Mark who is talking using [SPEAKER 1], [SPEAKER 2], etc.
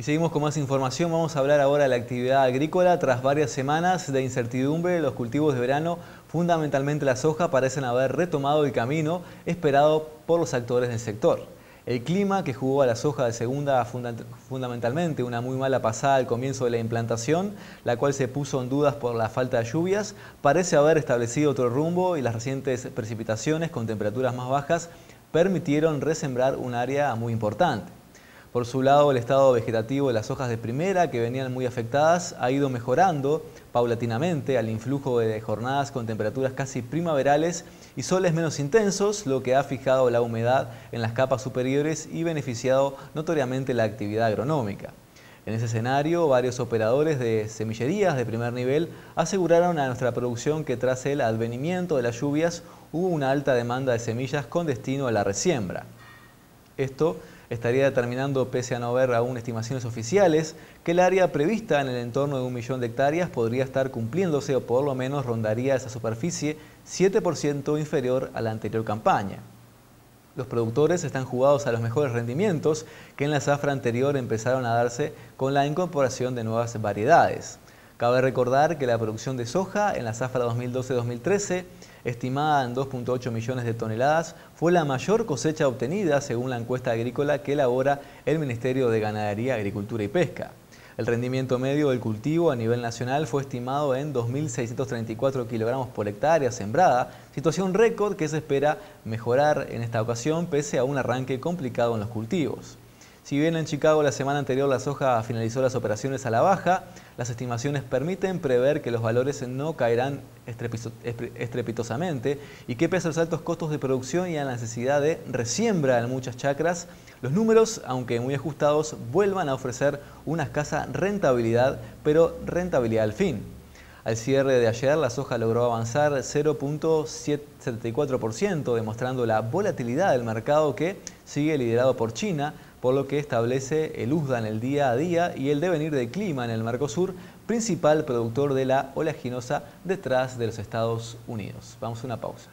[SPEAKER 1] Y seguimos con más información. Vamos a hablar ahora de la actividad agrícola. Tras varias semanas de incertidumbre, los cultivos de verano, fundamentalmente la soja, parecen haber retomado el camino esperado por los actores del sector. El clima que jugó a la soja de segunda fundamentalmente una muy mala pasada al comienzo de la implantación, la cual se puso en dudas por la falta de lluvias, parece haber establecido otro rumbo y las recientes precipitaciones con temperaturas más bajas permitieron resembrar un área muy importante. Por su lado, el estado vegetativo de las hojas de primera, que venían muy afectadas, ha ido mejorando paulatinamente al influjo de jornadas con temperaturas casi primaverales y soles menos intensos, lo que ha fijado la humedad en las capas superiores y beneficiado notoriamente la actividad agronómica. En ese escenario, varios operadores de semillerías de primer nivel aseguraron a nuestra producción que tras el advenimiento de las lluvias hubo una alta demanda de semillas con destino a la resiembra. Esto estaría determinando, pese a no haber aún estimaciones oficiales, que el área prevista en el entorno de un millón de hectáreas podría estar cumpliéndose o por lo menos rondaría esa superficie 7% inferior a la anterior campaña. Los productores están jugados a los mejores rendimientos que en la zafra anterior empezaron a darse con la incorporación de nuevas variedades. Cabe recordar que la producción de soja en la zafra 2012-2013, estimada en 2.8 millones de toneladas, fue la mayor cosecha obtenida según la encuesta agrícola que elabora el Ministerio de Ganadería, Agricultura y Pesca. El rendimiento medio del cultivo a nivel nacional fue estimado en 2.634 kilogramos por hectárea sembrada, situación récord que se espera mejorar en esta ocasión pese a un arranque complicado en los cultivos. Si bien en Chicago la semana anterior la soja finalizó las operaciones a la baja, las estimaciones permiten prever que los valores no caerán estrepitosamente y que pese a los altos costos de producción y a la necesidad de resiembra en muchas chacras, los números, aunque muy ajustados, vuelvan a ofrecer una escasa rentabilidad, pero rentabilidad al fin. Al cierre de ayer, la soja logró avanzar 0.74%, demostrando la volatilidad del mercado que sigue liderado por China, por lo que establece el USDA en el día a día y el devenir de clima en el Mercosur, principal productor de la oleaginosa detrás de los Estados Unidos. Vamos a una pausa.